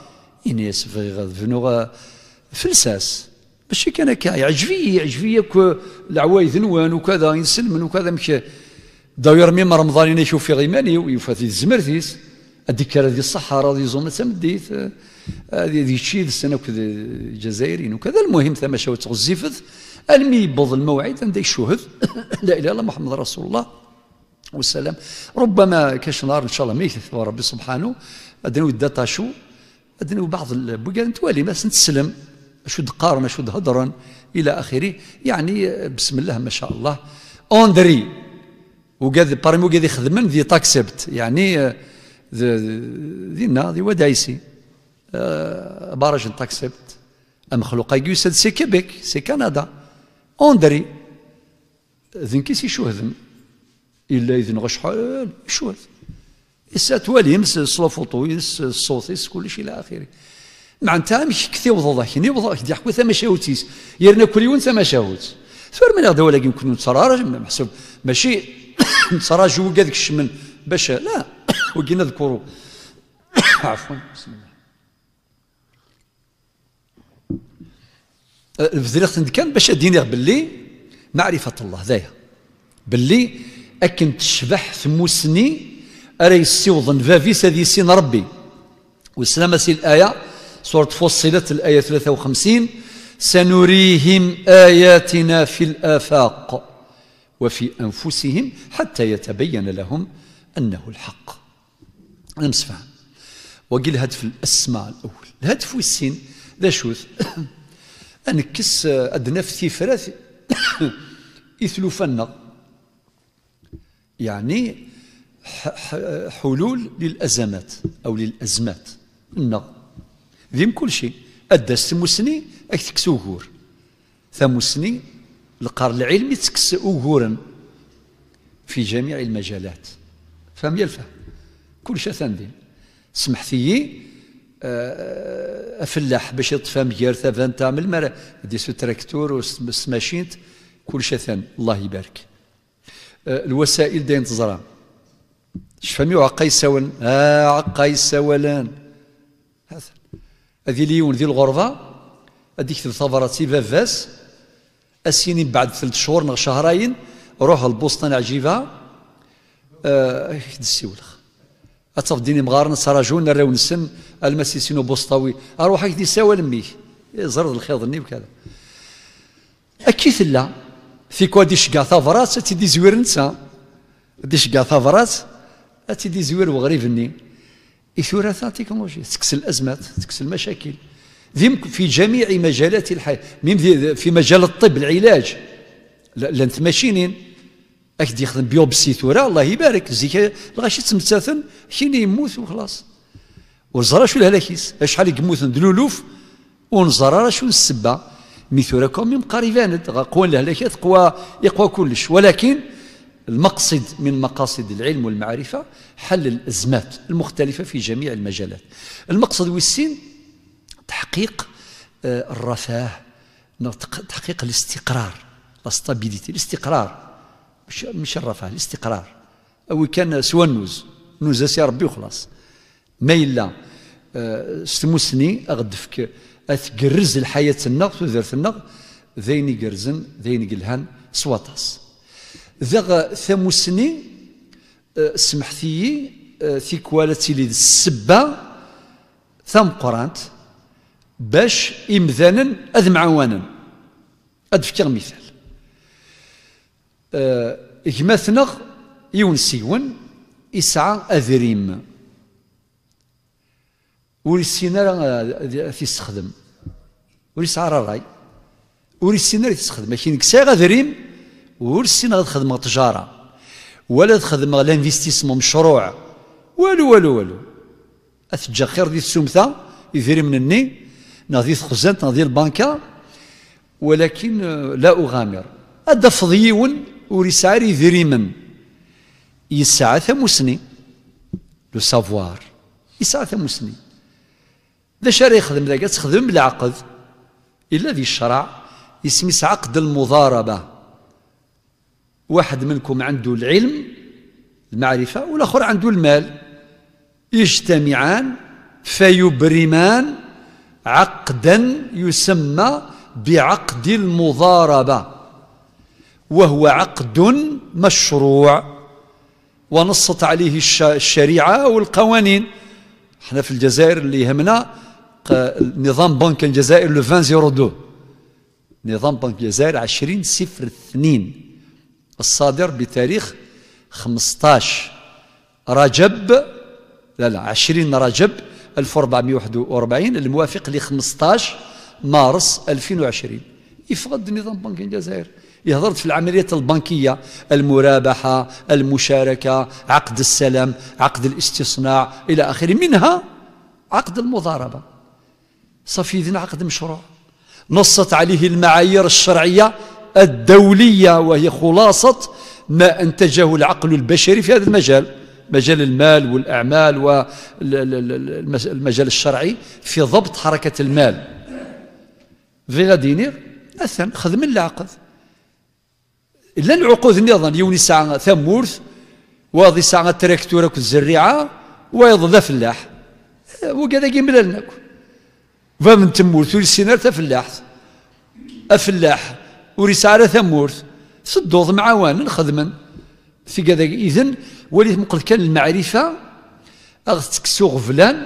إنس في غضفنوغ فلساس ماشي كان هكا يعجبي يعجبي ياك العوايد نوان وكذا ينسلمن وكذا مش داير ميم رمضان انا يشوف في غيماني ويفاتي الزمرثيس اديك دي الصحارة دي زوم تمديت آه، هذه هذه تشيد السنه وكذا الجزائريين وكذا المهم ثم شوت غزيفت المي يبض الموعد عنده يشهد *coughs* لا اله الا الله محمد رسول الله والسلام ربما كاش نهار ان شاء الله ما يكتب ربي سبحانه ادنو داتاشو ادنو بعض البقال نتوالي ما نتسلم شو دقارنا شو هدرا الى اخره يعني بسم الله ما شاء الله اوندري دري وقاد بارمي وقاد يخدم ذي تاكسبت يعني دينا آه، ذي ودايسي آه، بارج تاكسبت مخلوقه يقول سي كيبيك سي كندا اوندري ذن كيس يشوهذن الا اذن غش شحال يشوهذ إسا توالي يمس صلفوطو يمس الصوت يمس كل شيء إلى آخره معناتها مش كثير وضع كني يعني وضع كدي حكوا ثما شاوتيس يرنا كل يوم ثما شاوت فرما من هذا ولكن يمكن نتصرار محسوب ماشي *coughs* نتصرار جو ذاك الشمن باش لا *coughs* وكينا ذكروا *coughs* عفوا بسم الله بذريقة كان باش ادينيغ باللي معرفة الله ذايا باللي اكن تشبح ثموسني ارى يسيوضن فافيس هذه سين ربي والسلامة سي الآية سورة فصلت الآية 53 سنريهم آياتنا في الآفاق وفي أنفسهم حتى يتبين لهم أنه الحق أنا مسفهم وقيل هدف الأسماء الأول الهدف والسين ذا شوث *coughs* أنكس أدنى في *coughs* إثلو فنا يعني حلول للأزمات أو للأزمات النغ ذي كل شيء أدس تمسني أكتكس أوغور ثمسني القار العلمي تكس أوغورا في جميع المجالات فهم يلفه كل شيء ثندين سمحتي آه، افلاح باش يطفى مجير ثافان تاع من المرا دي سو تراكتور وسماشينت كل شثان الله يبارك آه، الوسائل داين تزرع شفامي عقا سوان ها آه، عقا يساولان هذه ليون ذي الغربة هذيك ثبرتي بافاس السنين بعد ثلاث شهور نغ شهرين روح البوسطن عجيبة آه السيولخ أتصف ديني مغارن سراجون راون السن المسيسين وبسطاوي اروح هكذا يساوى مي إيه، زرد النيب وكذا اكيث لا في كوا دي شقا ثافرات تيدي زوير نسا دي شقا ثافرات تيدي زوير وغريبني إثورة تكنولوجيا تكسل الأزمات تكسل المشاكل في جميع مجالات الحياة ميم في مجال الطب العلاج لان ماشينين اكد يخدم بيوبسي ثورة الله يبارك زيك الغاشي تمتاثن حين يموت وخلاص ونزرى شو الهلاكيس شحال is دلولوف ونزرى شو السبة مثل ur neẓra ara acu n ssebba mi tura kan المقصد من مقاصد العلم والمعرفة حل الأزمات المختلفة في جميع المجالات المقصد والسين تحقيق آه، الرفاه تحقيق الاستقرار الاستابيليتي الاستقرار مش الرفاه الاستقرار او كان سوى النوز نوز سي ربي وخلاص ما إلا آه، ستموسني أغدفك أتقرز الحياة النغ تذرت النغ ذيني قرزن ذيني قلهان سواطاس ذغ ثموسني آه، سمحتي في آه، كوالتي للسبة ثم قرانت باش إمذانا أذ معوانا أذ مثال إجماثنغ يون يسعى أذريم ولا يسين راه تيستخدم ولا يسعر الراي ولا يسين راه تيستخدم ماشي نكسي غا دريم ولا يسين تخدم تجارة ولا تخدم لانفيستيسمون مشروع والو والو والو اثجا خير دي السمثة يدري من الني ناضي خزانت ناضي البنكة ولكن آه، لا أغامر هذا فضيون ورسالة ذريما يسعى ثم سنين لو سافوار يسعى ثم سنين ذا شارع يخدم ذاك تخدم بالعقد إلا ذي الشرع يسميس عقد المضاربة واحد منكم عنده العلم المعرفة والآخر عنده المال يجتمعان فيبرمان عقدا يسمى بعقد المضاربة وهو عقد مشروع ونصت عليه الشريعة والقوانين احنا في الجزائر اللي يهمنا نظام بنك الجزائر لو 2002 نظام بنك الجزائر 20 صفر 2 الصادر بتاريخ 15 رجب لا لا 20 رجب 1441 الموافق ل 15 مارس 2020 يفقد نظام بنك الجزائر يهضرت في العمليات البنكية المرابحة المشاركة عقد السلام عقد الاستصناع إلى آخره منها عقد المضاربة صافي إذن عقد مشروع نصت عليه المعايير الشرعية الدولية وهي خلاصة ما أنتجه العقل البشري في هذا المجال مجال المال والأعمال والمجال الشرعي في ضبط حركة المال في غادينير أثن خدم العقد إلا العقود النظام يوني ساعة ثمورث واضي ساعة تراكتورك الزريعة ويض ذا فلاح وكذا كيمللنا فمن تمورت ور سينار أفلاح ورسالة يسعى ثمورت صدوض معوان خدما في كذا إذن وليت مقل كان المعرفة اغتكسو غفلان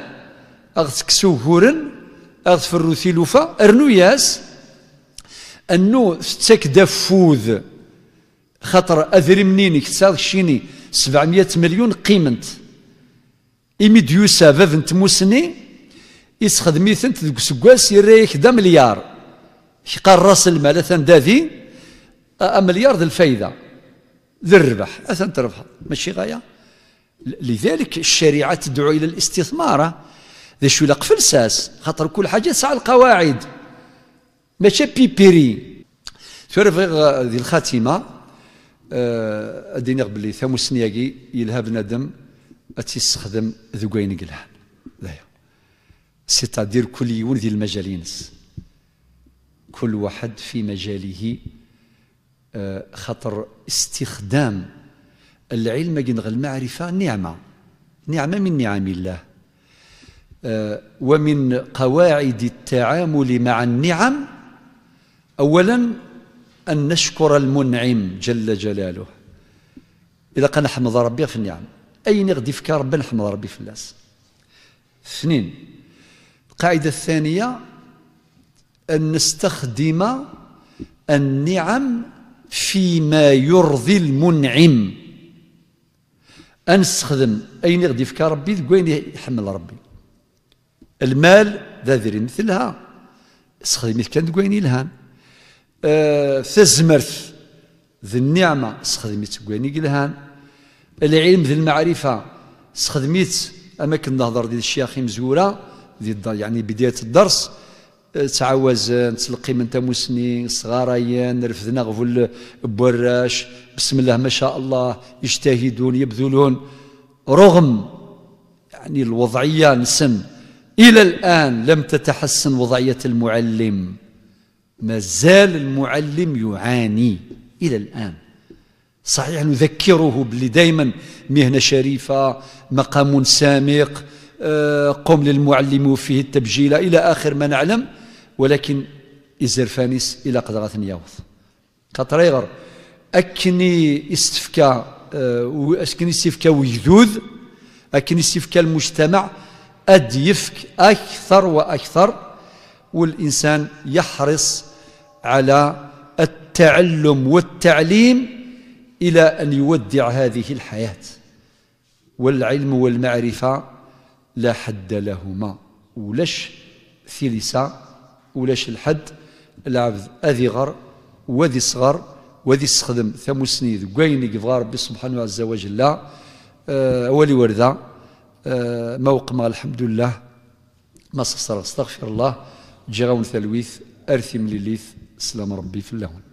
اغتكسو هورن اغتفرو أغ ثيلوفا أرنو ياس أنو ستك دفوذ خطر أذري منيني كتساغ شيني 700 مليون قيمنت إمي ديوسا فافنت موسني يسخدم-itent deg useggas yerra مليار d amelyar. Iqarr aselmal atan da din, amelyar d lfayda, d rrbeḥ, atan trebḥeḍ. لذلك الشريعة تدعو إلى الاستثمار ذا شو لاق فلساس خاطر كل حاجة تسعى القواعد ماشي بيبيري تعرف ذي الخاتمة أديني قبلي ثامو سنياكي يلها بنادم تيستخدم ذوكاين قاين قلها سيتادير كل يولد ديال كل واحد في مجاله آه، خطر استخدام العلم جنغ المعرفة نعمة نعمة من نعم الله آه، ومن قواعد التعامل مع النعم أولا أن نشكر المنعم جل جلاله إذا قال نحمد ربي في النعم أين غدي فكار ربي نحمد ربي في الناس اثنين القاعدة الثانية أن نستخدم النعم فيما يرضي المنعم أن نستخدم أين يغدي فيك ربي وين يحمل ربي المال ذا ذري مثلها استخدمت كان ذك الهان يلهان آه تزمرت ذي النعمة استخدمت ذك الهان العلم ذي المعرفة استخدمت أماكن نهضر ديال الشياخ مزورة يعني بداية الدرس آه، تعاوز نتلقي من تموسني صغاريان رفدنا غفل بوراش بسم الله ما شاء الله يجتهدون يبذلون رغم يعني الوضعية نسم إلى الآن لم تتحسن وضعية المعلم ما زال المعلم يعاني إلى الآن صحيح نذكره باللي دائما مهنة شريفة مقام سامق آه، قم للمعلم فيه التبجيل إلى آخر ما نعلم ولكن الزرفانيس إلى قدرة يوض كطريغر أكني استفكا آه، أكني استفكا ويذوذ أكني استفكا المجتمع أد يفك أكثر وأكثر والإنسان يحرص على التعلم والتعليم إلى أن يودع هذه الحياة والعلم والمعرفة لا حد لهما ولاش ثلثة ولاش الحد العبد أذي غر وذي صغر وذي استخدم ثم سنيد ذقين يقفغى ربي سبحانه عز وجل آه، لا ولي وردة آه، ما الحمد لله ما استغفر الله جغون ثلويث أرثي مليليث سلام ربي في اللون